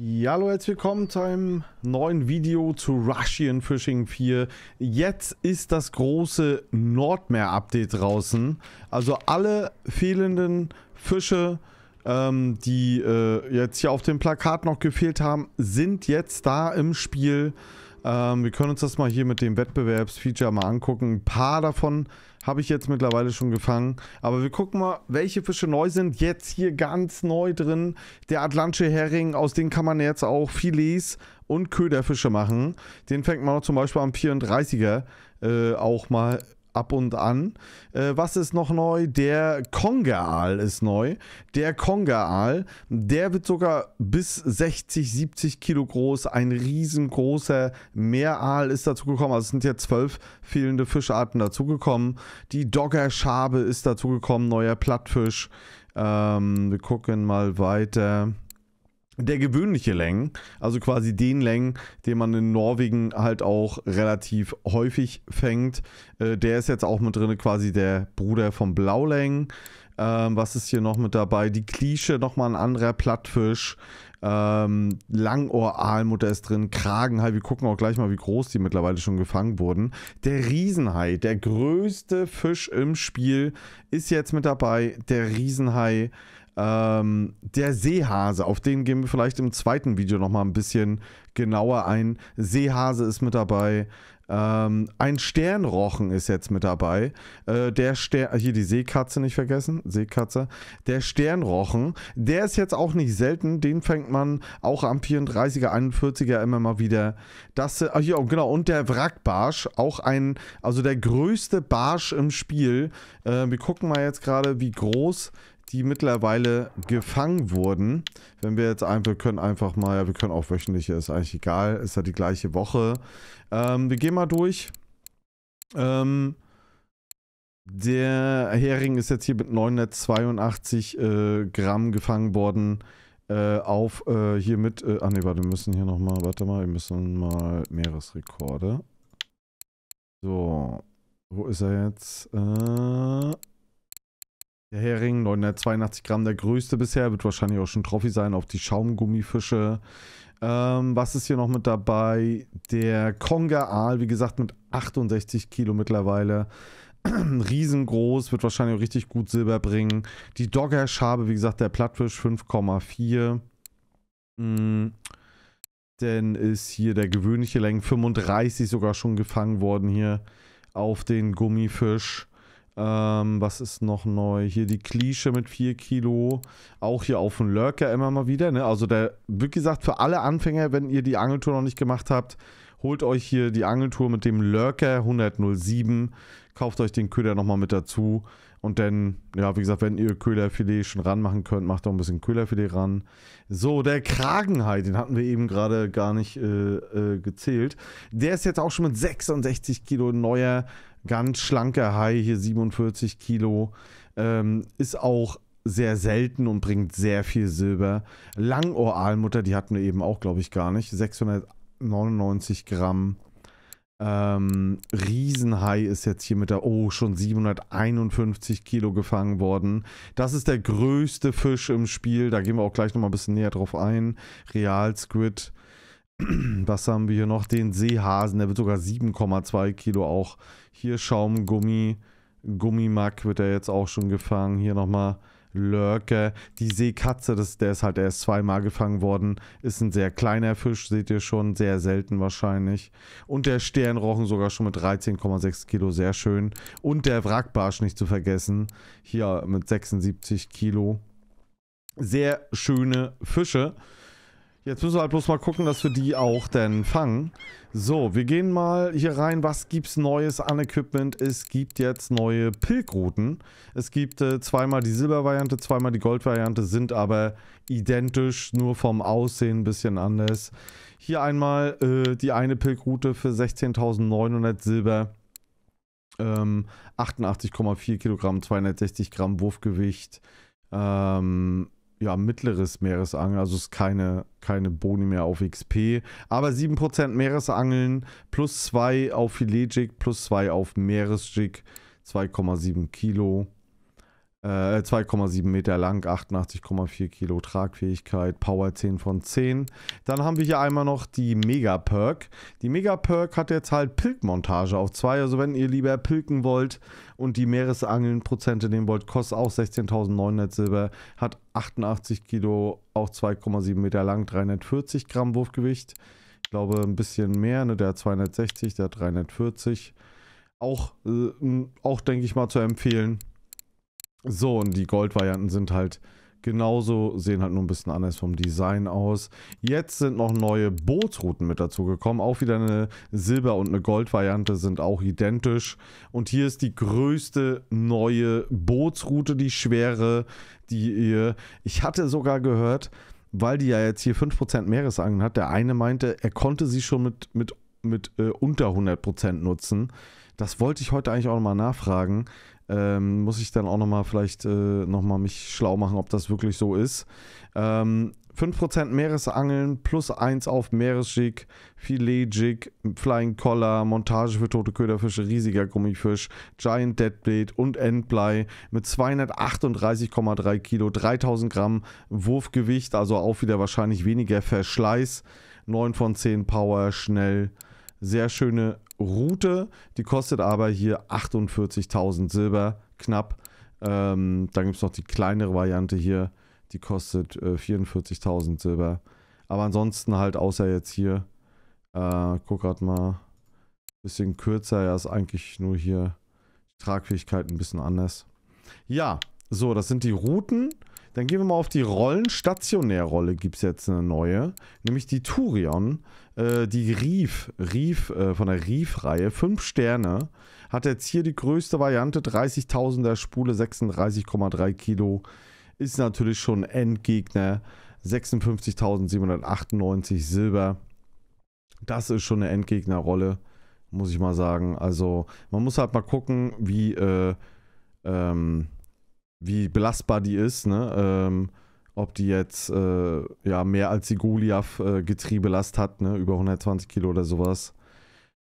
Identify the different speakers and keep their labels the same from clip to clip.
Speaker 1: Ja, hallo, herzlich willkommen zu einem neuen Video zu Russian Fishing 4. Jetzt ist das große Nordmeer-Update draußen. Also alle fehlenden Fische, ähm, die äh, jetzt hier auf dem Plakat noch gefehlt haben, sind jetzt da im Spiel. Ähm, wir können uns das mal hier mit dem Wettbewerbsfeature mal angucken. Ein paar davon habe ich jetzt mittlerweile schon gefangen. Aber wir gucken mal, welche Fische neu sind. Jetzt hier ganz neu drin. Der Atlantische Hering, aus dem kann man jetzt auch Filets und Köderfische machen. Den fängt man auch zum Beispiel am 34er äh, auch mal ab und an. Äh, was ist noch neu? Der Konga-Aal ist neu. Der Konga-Aal, der wird sogar bis 60, 70 Kilo groß. Ein riesengroßer Meeraal ist dazugekommen. Also es sind jetzt zwölf fehlende Fischarten dazugekommen. Die Doggerschabe ist dazugekommen, neuer Plattfisch. Ähm, wir gucken mal weiter der gewöhnliche Längen, also quasi den Längen, den man in Norwegen halt auch relativ häufig fängt. Äh, der ist jetzt auch mit drin, quasi der Bruder vom Blaulängen. Ähm, was ist hier noch mit dabei? Die Klische, nochmal ein anderer Plattfisch. Ähm, Langohr-Aalmutter ist drin, Kragenhai, wir gucken auch gleich mal, wie groß die mittlerweile schon gefangen wurden. Der Riesenhai, der größte Fisch im Spiel, ist jetzt mit dabei. Der Riesenhai, ähm, der Seehase, auf den gehen wir vielleicht im zweiten Video nochmal ein bisschen genauer ein. Seehase ist mit dabei. Ähm, ein Sternrochen ist jetzt mit dabei. Äh, der Stern, hier die Seekatze nicht vergessen, Seekatze. Der Sternrochen, der ist jetzt auch nicht selten. Den fängt man auch am 34er, 41er immer mal wieder. Das, äh, ah, hier, oh, genau, und der Wrackbarsch, auch ein, also der größte Barsch im Spiel. Äh, wir gucken mal jetzt gerade, wie groß die mittlerweile gefangen wurden. Wenn wir jetzt einfach, können einfach mal, ja, wir können auch wöchentlich, ist eigentlich egal, ist ja die gleiche Woche. Ähm, wir gehen mal durch. Ähm, der Hering ist jetzt hier mit 982 äh, Gramm gefangen worden. Äh, auf äh, hier mit, äh, ah ne, warte, wir müssen hier nochmal, warte mal, wir müssen mal Meeresrekorde. So, wo ist er jetzt? Äh, der Hering, 982 Gramm, der größte bisher, wird wahrscheinlich auch schon Trophy sein auf die Schaumgummifische. Ähm, was ist hier noch mit dabei? Der Konga-Aal, wie gesagt, mit 68 Kilo mittlerweile. Riesengroß, wird wahrscheinlich auch richtig gut Silber bringen. Die Dogger-Schabe, wie gesagt, der Plattfisch 5,4. Mhm. Denn ist hier der gewöhnliche Längen 35 sogar schon gefangen worden hier auf den Gummifisch. Ähm, was ist noch neu? Hier die Klische mit 4 Kilo. Auch hier auf dem Lurker immer mal wieder. Ne? Also der, wirklich gesagt, für alle Anfänger, wenn ihr die Angeltour noch nicht gemacht habt, holt euch hier die Angeltour mit dem Lurker 107. Kauft euch den Köder nochmal mit dazu. Und dann, ja, wie gesagt, wenn ihr Köderfilet schon ranmachen könnt, macht auch ein bisschen Köderfilet ran. So, der Kragenhai, den hatten wir eben gerade gar nicht äh, äh, gezählt. Der ist jetzt auch schon mit 66 Kilo neuer Ganz schlanker Hai, hier 47 Kilo. Ähm, ist auch sehr selten und bringt sehr viel Silber. Langohralmutter, die hatten wir eben auch, glaube ich, gar nicht. 699 Gramm. Ähm, Riesenhai ist jetzt hier mit der, oh, schon 751 Kilo gefangen worden. Das ist der größte Fisch im Spiel. Da gehen wir auch gleich nochmal ein bisschen näher drauf ein. Real Squid. Was haben wir hier noch? Den Seehasen, der wird sogar 7,2 Kilo auch hier Schaumgummi. Gummimack wird er jetzt auch schon gefangen. Hier nochmal Lurke. Die Seekatze, das, der ist halt erst zweimal gefangen worden. Ist ein sehr kleiner Fisch, seht ihr schon. Sehr selten wahrscheinlich. Und der Sternrochen sogar schon mit 13,6 Kilo. Sehr schön. Und der Wrackbarsch nicht zu vergessen. Hier mit 76 Kilo. Sehr schöne Fische. Jetzt müssen wir halt bloß mal gucken, dass wir die auch denn fangen. So, wir gehen mal hier rein. Was gibt's Neues an Equipment? Es gibt jetzt neue Pilgruten. Es gibt äh, zweimal die Silbervariante, zweimal die Goldvariante, sind aber identisch, nur vom Aussehen ein bisschen anders. Hier einmal äh, die eine Pilgrute für 16.900 Silber. Ähm, 88,4 Kilogramm, 260 Gramm Wurfgewicht. Ähm, ja, mittleres Meeresangeln, also ist keine, keine Boni mehr auf XP. Aber 7% Meeresangeln plus 2 auf Filetjig, plus 2 auf Meeresjig, 2,7 Kilo. 2,7 äh, Meter lang, 88,4 Kilo Tragfähigkeit, Power 10 von 10. Dann haben wir hier einmal noch die Mega Perk. Die Mega Perk hat jetzt halt pilk auf 2. Also wenn ihr lieber pilken wollt und die Meeresangeln-Prozente nehmen wollt, kostet auch 16.900 Silber, hat 88 Kilo, auch 2,7 Meter lang, 340 Gramm Wurfgewicht. Ich glaube ein bisschen mehr, ne? der hat 260, der hat 340 auch, äh, auch denke ich mal, zu empfehlen. So, und die Goldvarianten sind halt genauso, sehen halt nur ein bisschen anders vom Design aus. Jetzt sind noch neue Bootsrouten mit dazu gekommen. Auch wieder eine Silber- und eine Gold-Variante sind auch identisch. Und hier ist die größte neue Bootsroute, die schwere, die ihr... Ich hatte sogar gehört, weil die ja jetzt hier 5% Meeresangeln hat, der eine meinte, er konnte sie schon mit, mit, mit äh, unter 100% nutzen. Das wollte ich heute eigentlich auch nochmal nachfragen ähm, muss ich dann auch nochmal vielleicht äh, nochmal mich schlau machen, ob das wirklich so ist. Ähm, 5% Meeresangeln plus 1 auf Meeresjig, Filetjig, Flying Collar, Montage für tote Köderfische, riesiger Gummifisch, Giant Deadblade und Endblei mit 238,3 Kilo, 3000 Gramm Wurfgewicht, also auch wieder wahrscheinlich weniger Verschleiß, 9 von 10 Power, schnell, sehr schöne Route. Die kostet aber hier 48.000 Silber knapp. Ähm, dann gibt es noch die kleinere Variante hier. Die kostet äh, 44.000 Silber. Aber ansonsten halt außer jetzt hier. Äh, guck gerade mal. Bisschen kürzer. Ja, ist eigentlich nur hier die Tragfähigkeit ein bisschen anders. Ja, so, das sind die Routen. Dann gehen wir mal auf die Rollen. Stationärrolle gibt es jetzt eine neue. Nämlich die Turion. Äh, die Rief. Rief äh, von der Rief-Reihe. 5 Sterne. Hat jetzt hier die größte Variante. 30.000er Spule. 36,3 Kilo. Ist natürlich schon Endgegner. 56.798 Silber. Das ist schon eine Endgegnerrolle. Muss ich mal sagen. Also man muss halt mal gucken, wie... Äh, ähm, wie belastbar die ist, ne? Ähm, ob die jetzt äh, ja mehr als die Goliath äh, Getriebelast hat, ne? Über 120 Kilo oder sowas.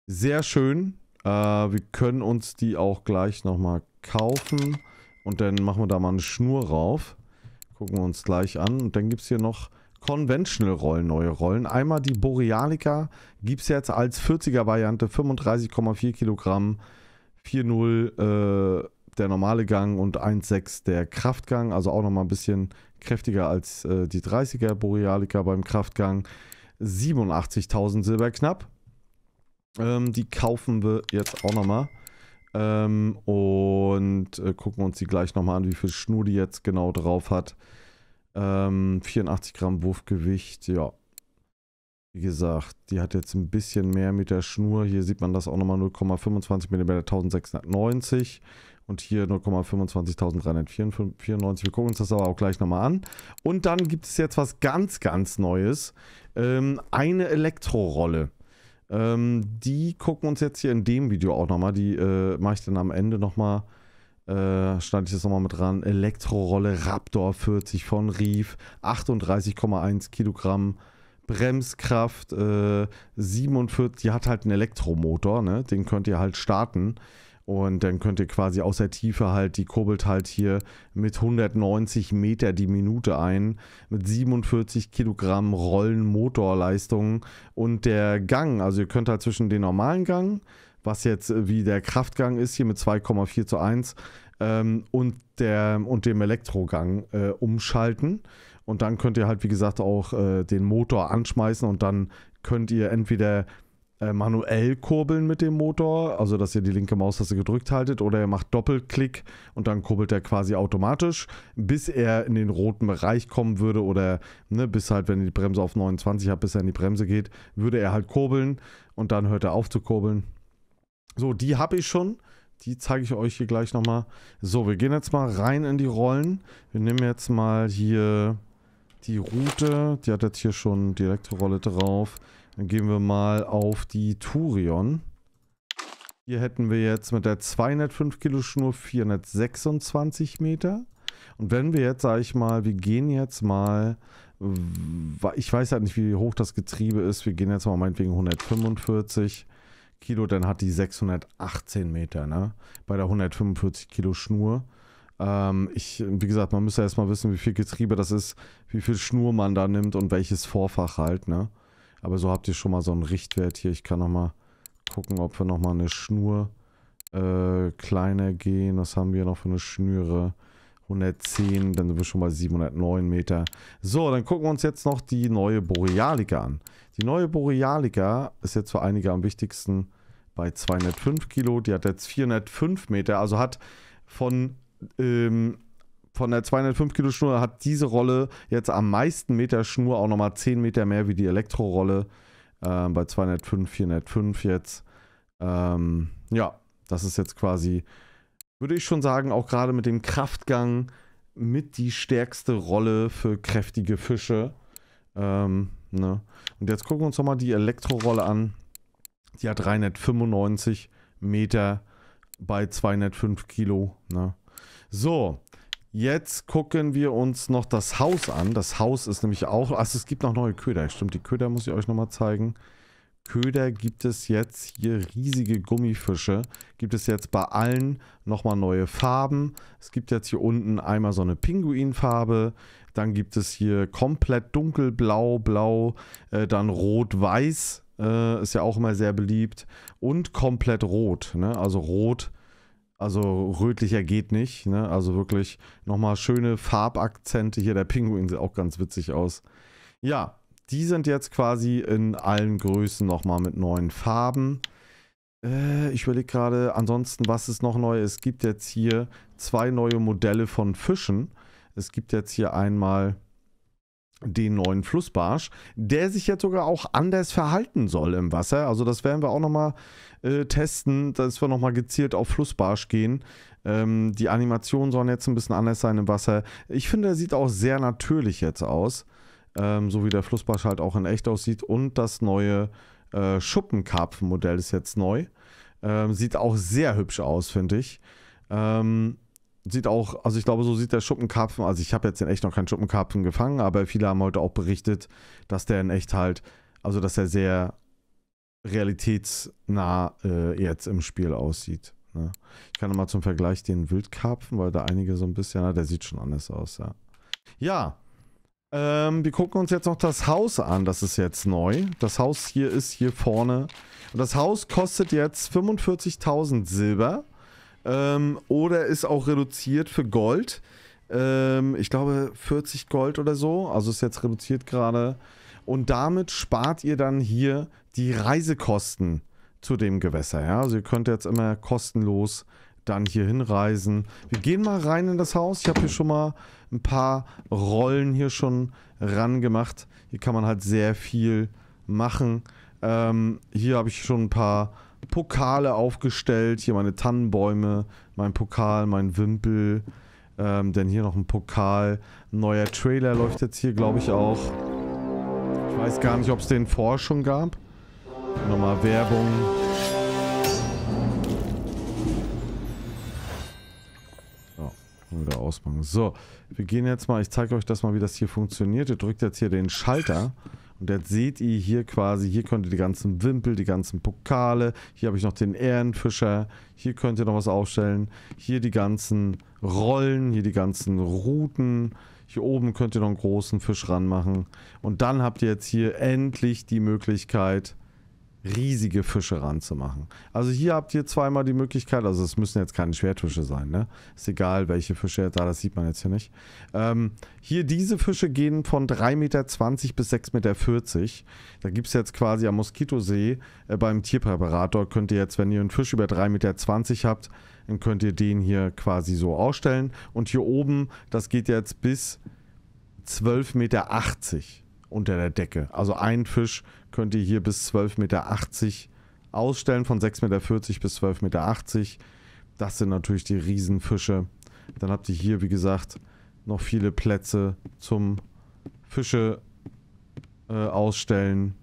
Speaker 1: Sehr schön. Äh, wir können uns die auch gleich nochmal kaufen. Und dann machen wir da mal eine Schnur rauf. Gucken wir uns gleich an. Und dann gibt es hier noch Conventional Rollen, neue Rollen. Einmal die Borealica gibt es jetzt als 40er Variante, 35,4 Kilogramm, 4,0 der normale Gang und 1,6 der Kraftgang, also auch nochmal ein bisschen kräftiger als äh, die 30er Borealica beim Kraftgang. 87.000 Silber knapp. Ähm, die kaufen wir jetzt auch nochmal. Ähm, und äh, gucken uns die gleich nochmal an, wie viel Schnur die jetzt genau drauf hat. Ähm, 84 Gramm Wurfgewicht, ja. Wie gesagt, die hat jetzt ein bisschen mehr mit der Schnur. Hier sieht man das auch nochmal 0,25 mm 1690. Und hier 0,25.394. Wir gucken uns das aber auch gleich nochmal an. Und dann gibt es jetzt was ganz, ganz Neues. Ähm, eine Elektrorolle. Ähm, die gucken uns jetzt hier in dem Video auch nochmal. Die äh, mache ich dann am Ende nochmal. Äh, schneide ich das nochmal mit ran. Elektrorolle Raptor 40 von Rief. 38,1 Kilogramm. Bremskraft äh, 47, die hat halt einen Elektromotor, ne? den könnt ihr halt starten. Und dann könnt ihr quasi aus der Tiefe halt, die kurbelt halt hier mit 190 Meter die Minute ein, mit 47 Kilogramm Rollenmotorleistung und der Gang. Also ihr könnt halt zwischen den normalen Gang, was jetzt äh, wie der Kraftgang ist, hier mit 2,4 zu 1, ähm, und, der, und dem Elektrogang äh, umschalten. Und dann könnt ihr halt, wie gesagt, auch äh, den Motor anschmeißen und dann könnt ihr entweder äh, manuell kurbeln mit dem Motor, also dass ihr die linke Maustaste gedrückt haltet, oder ihr macht Doppelklick und dann kurbelt er quasi automatisch, bis er in den roten Bereich kommen würde oder ne, bis halt, wenn ihr die Bremse auf 29 habt, bis er in die Bremse geht, würde er halt kurbeln und dann hört er auf zu kurbeln. So, die habe ich schon. Die zeige ich euch hier gleich nochmal. So, wir gehen jetzt mal rein in die Rollen. Wir nehmen jetzt mal hier die Route. Die hat jetzt hier schon direkte Rolle drauf. Dann gehen wir mal auf die Turion. Hier hätten wir jetzt mit der 205 Kilo Schnur 426 Meter. Und wenn wir jetzt, sage ich mal, wir gehen jetzt mal, ich weiß halt nicht, wie hoch das Getriebe ist, wir gehen jetzt mal meinetwegen 145 Kilo, dann hat die 618 Meter, ne? Bei der 145 Kilo Schnur. Ähm, ich, wie gesagt, man müsste erstmal wissen, wie viel Getriebe das ist, wie viel Schnur man da nimmt und welches Vorfach halt, ne? Aber so habt ihr schon mal so einen Richtwert hier. Ich kann nochmal gucken, ob wir nochmal eine Schnur äh, kleiner gehen. Was haben wir noch für eine Schnüre? 110, dann sind wir schon bei 709 Meter. So, dann gucken wir uns jetzt noch die neue Borealica an. Die neue Borealica ist jetzt für einige am wichtigsten bei 205 Kilo. Die hat jetzt 405 Meter, also hat von ähm, von der 205 Kilo Schnur hat diese Rolle jetzt am meisten Meter Schnur auch nochmal 10 Meter mehr wie die Elektrorolle. Ähm, bei 205, 405 jetzt. Ähm, ja, das ist jetzt quasi, würde ich schon sagen, auch gerade mit dem Kraftgang mit die stärkste Rolle für kräftige Fische. Ähm, ne? Und jetzt gucken wir uns nochmal die Elektrorolle an. Die hat 395 Meter bei 205 Kilo. Ne? So, Jetzt gucken wir uns noch das Haus an. Das Haus ist nämlich auch... Also es gibt noch neue Köder. Stimmt, die Köder muss ich euch nochmal zeigen. Köder gibt es jetzt hier riesige Gummifische. Gibt es jetzt bei allen nochmal neue Farben. Es gibt jetzt hier unten einmal so eine Pinguinfarbe. Dann gibt es hier komplett dunkelblau, blau, äh, dann rot-weiß. Äh, ist ja auch immer sehr beliebt. Und komplett rot. Ne? Also rot also rötlicher geht nicht. Ne? Also wirklich nochmal schöne Farbakzente hier. Der Pinguin sieht auch ganz witzig aus. Ja, die sind jetzt quasi in allen Größen nochmal mit neuen Farben. Äh, ich überlege gerade, ansonsten, was ist noch neu? Es gibt jetzt hier zwei neue Modelle von Fischen. Es gibt jetzt hier einmal den neuen Flussbarsch, der sich jetzt sogar auch anders verhalten soll im Wasser. Also das werden wir auch nochmal äh, testen, dass wir nochmal gezielt auf Flussbarsch gehen. Ähm, die Animationen sollen jetzt ein bisschen anders sein im Wasser. Ich finde, er sieht auch sehr natürlich jetzt aus, ähm, so wie der Flussbarsch halt auch in echt aussieht. Und das neue äh, Schuppenkarpfenmodell ist jetzt neu. Ähm, sieht auch sehr hübsch aus, finde ich. Ähm, sieht auch, also ich glaube, so sieht der Schuppenkarpfen, also ich habe jetzt in echt noch keinen Schuppenkarpfen gefangen, aber viele haben heute auch berichtet, dass der in echt halt, also dass er sehr realitätsnah äh, jetzt im Spiel aussieht. Ne? Ich kann nochmal zum Vergleich den Wildkarpfen, weil da einige so ein bisschen, na, der sieht schon anders aus, ja. Ja, ähm, wir gucken uns jetzt noch das Haus an, das ist jetzt neu. Das Haus hier ist hier vorne. Und das Haus kostet jetzt 45.000 Silber. Ähm, oder ist auch reduziert für Gold. Ähm, ich glaube 40 Gold oder so. Also ist jetzt reduziert gerade. Und damit spart ihr dann hier die Reisekosten zu dem Gewässer. Ja? Also ihr könnt jetzt immer kostenlos dann hier hinreisen. Wir gehen mal rein in das Haus. Ich habe hier schon mal ein paar Rollen hier schon ran gemacht. Hier kann man halt sehr viel machen. Ähm, hier habe ich schon ein paar Pokale aufgestellt. Hier meine Tannenbäume, mein Pokal, mein Wimpel. Ähm, denn hier noch ein Pokal. Ein neuer Trailer läuft jetzt hier, glaube ich, auch. Ich weiß gar nicht, ob es den vorher schon gab. Nochmal Werbung. wieder ausmachen. So, wir gehen jetzt mal, ich zeige euch das mal, wie das hier funktioniert. Ihr drückt jetzt hier den Schalter. Und jetzt seht ihr hier quasi, hier könnt ihr die ganzen Wimpel, die ganzen Pokale, hier habe ich noch den Ehrenfischer, hier könnt ihr noch was aufstellen, hier die ganzen Rollen, hier die ganzen Routen, hier oben könnt ihr noch einen großen Fisch ranmachen. Und dann habt ihr jetzt hier endlich die Möglichkeit, riesige Fische ranzumachen. Also hier habt ihr zweimal die Möglichkeit, also es müssen jetzt keine Schwertfische sein, ne? Ist egal, welche Fische, da das sieht man jetzt hier nicht. Ähm, hier diese Fische gehen von 3,20 Meter bis 6,40 Meter. Da gibt es jetzt quasi am Moskitosee äh, beim Tierpräparator, könnt ihr jetzt, wenn ihr einen Fisch über 3,20 Meter habt, dann könnt ihr den hier quasi so ausstellen. Und hier oben, das geht jetzt bis 12,80 Meter unter der Decke. Also ein Fisch könnt ihr hier bis 12,80 Meter ausstellen, von 6,40 Meter bis 12,80 Meter. Das sind natürlich die Riesenfische. Dann habt ihr hier, wie gesagt, noch viele Plätze zum Fische äh, ausstellen.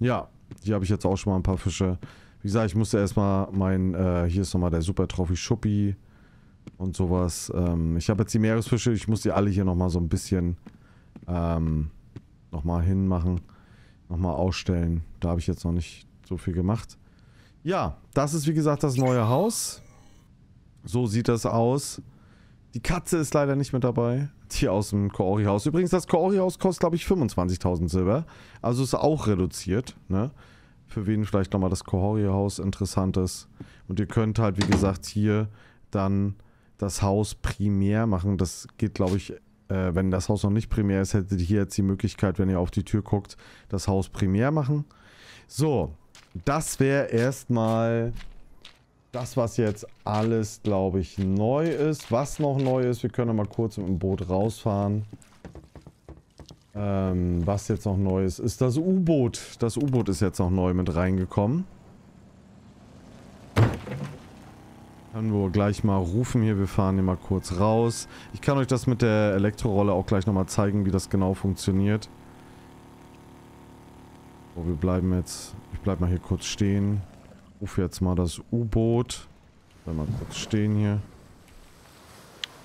Speaker 1: Ja, hier habe ich jetzt auch schon mal ein paar Fische. Wie gesagt, ich musste erstmal mein, äh, hier ist nochmal der Super Trophy Schuppi und sowas. Ähm, ich habe jetzt die Meeresfische, ich muss die alle hier nochmal so ein bisschen ähm, nochmal hinmachen, nochmal ausstellen. Da habe ich jetzt noch nicht so viel gemacht. Ja, das ist wie gesagt das neue Haus. So sieht das aus. Die Katze ist leider nicht mit dabei. Die aus dem Koori-Haus. Übrigens, das Koori-Haus kostet, glaube ich, 25.000 Silber. Also ist auch reduziert. Ne? Für wen vielleicht nochmal das Koori-Haus interessant ist. Und ihr könnt halt, wie gesagt, hier dann das Haus primär machen. Das geht, glaube ich, äh, wenn das Haus noch nicht primär ist, hättet ihr hier jetzt die Möglichkeit, wenn ihr auf die Tür guckt, das Haus primär machen. So, das wäre erstmal das, was jetzt alles, glaube ich, neu ist. Was noch neu ist, wir können mal kurz mit dem Boot rausfahren. Ähm, was jetzt noch neu ist, ist das U-Boot. Das U-Boot ist jetzt noch neu mit reingekommen. Können wir gleich mal rufen hier. Wir fahren hier mal kurz raus. Ich kann euch das mit der Elektrorolle auch gleich nochmal zeigen, wie das genau funktioniert. So, wir bleiben jetzt... Ich bleib mal hier kurz stehen. Ruf jetzt mal das U-Boot. Bleib mal kurz stehen hier.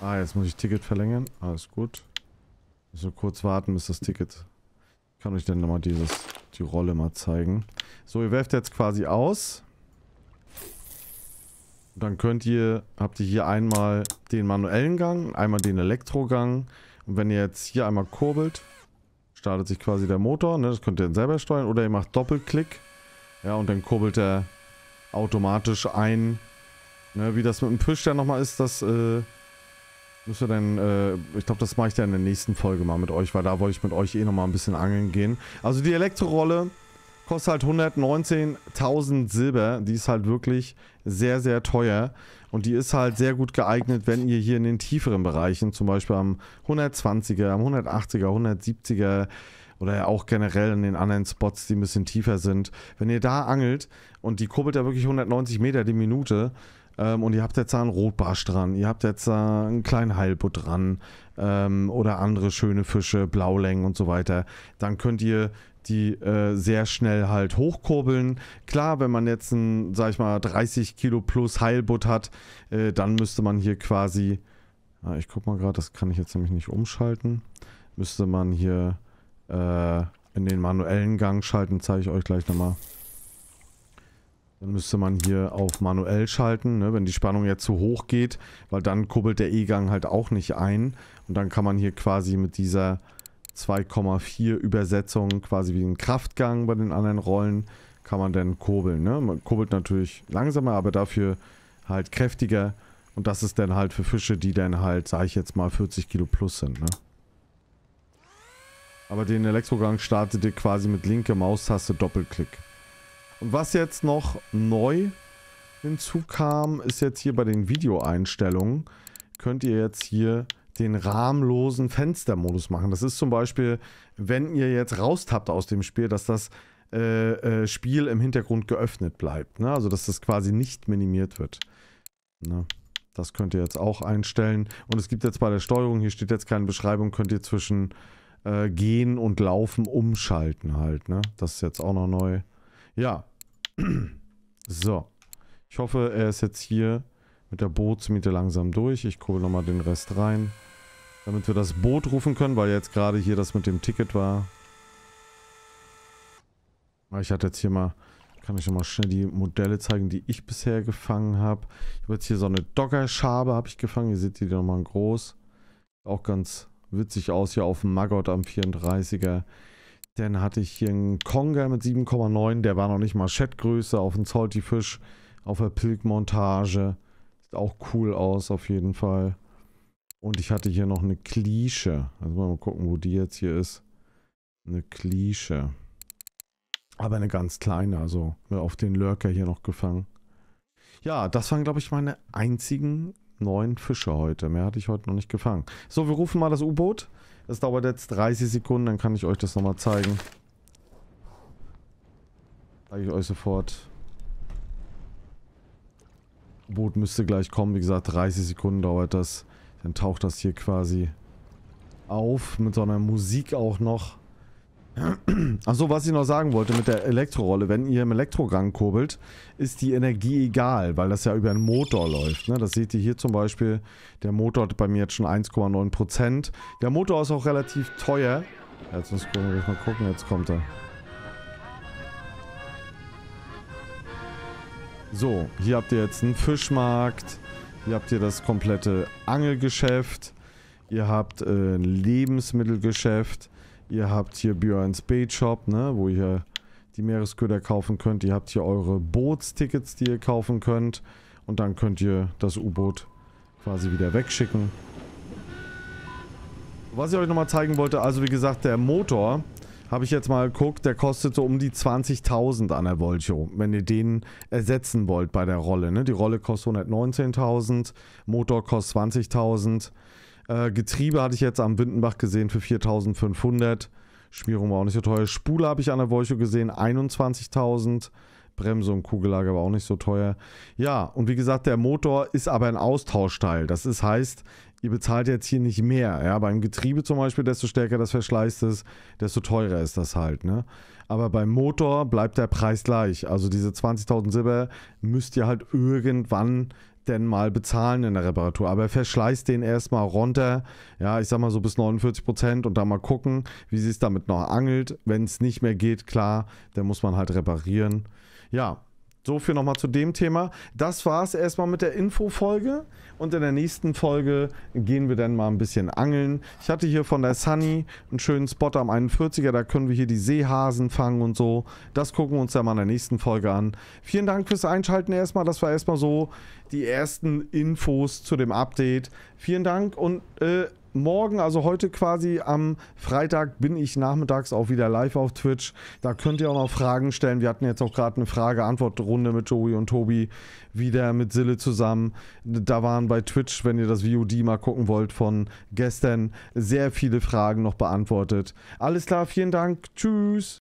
Speaker 1: Ah, jetzt muss ich Ticket verlängern. Alles gut. So also kurz warten, bis das Ticket... Ich kann euch dann nochmal dieses... Die Rolle mal zeigen. So, ihr werft jetzt quasi aus dann könnt ihr, habt ihr hier einmal den manuellen Gang, einmal den Elektrogang. Und wenn ihr jetzt hier einmal kurbelt, startet sich quasi der Motor. Ne? Das könnt ihr dann selber steuern. Oder ihr macht Doppelklick. Ja, und dann kurbelt er automatisch ein. Ne? Wie das mit dem Push dann nochmal ist, das äh, müsst ihr dann, äh, ich glaube, das mache ich dann in der nächsten Folge mal mit euch, weil da wollte ich mit euch eh nochmal ein bisschen angeln gehen. Also die Elektrorolle Kostet halt 119.000 Silber. Die ist halt wirklich sehr, sehr teuer. Und die ist halt sehr gut geeignet, wenn ihr hier in den tieferen Bereichen, zum Beispiel am 120er, am 180er, 170er oder auch generell in den anderen Spots, die ein bisschen tiefer sind. Wenn ihr da angelt und die kurbelt ja wirklich 190 Meter die Minute ähm, und ihr habt jetzt da einen Rotbarsch dran, ihr habt jetzt da einen kleinen Heilbutt dran ähm, oder andere schöne Fische, Blaulängen und so weiter, dann könnt ihr die äh, sehr schnell halt hochkurbeln. Klar, wenn man jetzt ein, sag ich mal, 30 Kilo plus Heilbutt hat, äh, dann müsste man hier quasi, ah, ich guck mal gerade, das kann ich jetzt nämlich nicht umschalten, müsste man hier äh, in den manuellen Gang schalten, zeige ich euch gleich nochmal. Dann müsste man hier auf manuell schalten, ne, wenn die Spannung jetzt zu hoch geht, weil dann kurbelt der E-Gang halt auch nicht ein. Und dann kann man hier quasi mit dieser 2,4 Übersetzungen quasi wie ein Kraftgang bei den anderen Rollen kann man dann kurbeln. Ne? Man kurbelt natürlich langsamer, aber dafür halt kräftiger. Und das ist dann halt für Fische, die dann halt, sage ich jetzt mal, 40 Kilo plus sind. Ne? Aber den Elektrogang startet ihr quasi mit linker Maustaste Doppelklick. Und was jetzt noch neu hinzukam, ist jetzt hier bei den Videoeinstellungen, könnt ihr jetzt hier den rahmenlosen Fenstermodus machen. Das ist zum Beispiel, wenn ihr jetzt raustappt aus dem Spiel, dass das äh, äh, Spiel im Hintergrund geöffnet bleibt. Ne? Also dass das quasi nicht minimiert wird. Ne? Das könnt ihr jetzt auch einstellen. Und es gibt jetzt bei der Steuerung, hier steht jetzt keine Beschreibung, könnt ihr zwischen äh, Gehen und Laufen umschalten halt. Ne? Das ist jetzt auch noch neu. Ja. so. Ich hoffe, er ist jetzt hier mit der Bootsmiete langsam durch. Ich kurbel nochmal den Rest rein. Damit wir das Boot rufen können, weil jetzt gerade hier das mit dem Ticket war. Ah, ich hatte jetzt hier mal, kann ich nochmal schnell die Modelle zeigen, die ich bisher gefangen habe. Ich habe jetzt hier so eine Doggerschabe habe ich gefangen. Ihr seht die nochmal groß. Auch ganz witzig aus hier auf dem Maggot am 34er. Dann hatte ich hier einen Konger mit 7,9. Der war noch nicht mal Chatgröße auf dem Salty Fish. Auf der pilk Sieht auch cool aus auf jeden Fall. Und ich hatte hier noch eine Klische. Also mal gucken, wo die jetzt hier ist. Eine Klische. Aber eine ganz kleine, also ne, auf den Lurker hier noch gefangen. Ja, das waren, glaube ich, meine einzigen neun Fische heute. Mehr hatte ich heute noch nicht gefangen. So, wir rufen mal das U-Boot. Es dauert jetzt 30 Sekunden, dann kann ich euch das nochmal zeigen. Zeige ich euch sofort. u Boot müsste gleich kommen. Wie gesagt, 30 Sekunden dauert das. Dann taucht das hier quasi auf mit so einer Musik auch noch. Achso, was ich noch sagen wollte mit der Elektrorolle. Wenn ihr im Elektrogang kurbelt, ist die Energie egal, weil das ja über einen Motor läuft. Ne? Das seht ihr hier zum Beispiel. Der Motor hat bei mir jetzt schon 1,9%. Der Motor ist auch relativ teuer. Jetzt muss ich mal gucken, jetzt kommt er. So, hier habt ihr jetzt einen Fischmarkt. Ihr habt hier das komplette Angelgeschäft. Ihr habt äh, ein Lebensmittelgeschäft. Ihr habt hier Björns Bait Shop, ne, wo ihr die Meeresköder kaufen könnt. Ihr habt hier eure Bootstickets, die ihr kaufen könnt. Und dann könnt ihr das U-Boot quasi wieder wegschicken. Was ich euch nochmal zeigen wollte, also wie gesagt, der Motor, habe ich jetzt mal geguckt, der kostet so um die 20.000 an der Voltio, wenn ihr den ersetzen wollt bei der Rolle. Ne? Die Rolle kostet 119.000, Motor kostet 20.000. Äh, Getriebe hatte ich jetzt am Windenbach gesehen für 4.500. Schmierung war auch nicht so teuer. Spule habe ich an der Voltio gesehen, 21.000. Bremse und Kugellager aber auch nicht so teuer. Ja, und wie gesagt, der Motor ist aber ein Austauschteil. Das ist, heißt, ihr bezahlt jetzt hier nicht mehr. Ja, beim Getriebe zum Beispiel, desto stärker das Verschleiß ist, desto teurer ist das halt. Ne? Aber beim Motor bleibt der Preis gleich. Also diese 20.000 Silber müsst ihr halt irgendwann denn mal bezahlen in der Reparatur. Aber verschleißt den erstmal runter, ja, ich sag mal so bis 49 Prozent und dann mal gucken, wie sie es damit noch angelt. Wenn es nicht mehr geht, klar, dann muss man halt reparieren. Ja, so viel nochmal zu dem Thema. Das war es erstmal mit der Infofolge. Und in der nächsten Folge gehen wir dann mal ein bisschen angeln. Ich hatte hier von der Sunny einen schönen Spot am 41er. Da können wir hier die Seehasen fangen und so. Das gucken wir uns dann mal in der nächsten Folge an. Vielen Dank fürs Einschalten erstmal. Das war erstmal so die ersten Infos zu dem Update. Vielen Dank und äh, morgen, also heute quasi am Freitag, bin ich nachmittags auch wieder live auf Twitch. Da könnt ihr auch noch Fragen stellen. Wir hatten jetzt auch gerade eine Frage-Antwort-Runde mit Joey und Tobi, wieder mit Sille zusammen. Da waren bei Twitch, wenn ihr das VOD mal gucken wollt, von gestern sehr viele Fragen noch beantwortet. Alles klar, vielen Dank. Tschüss.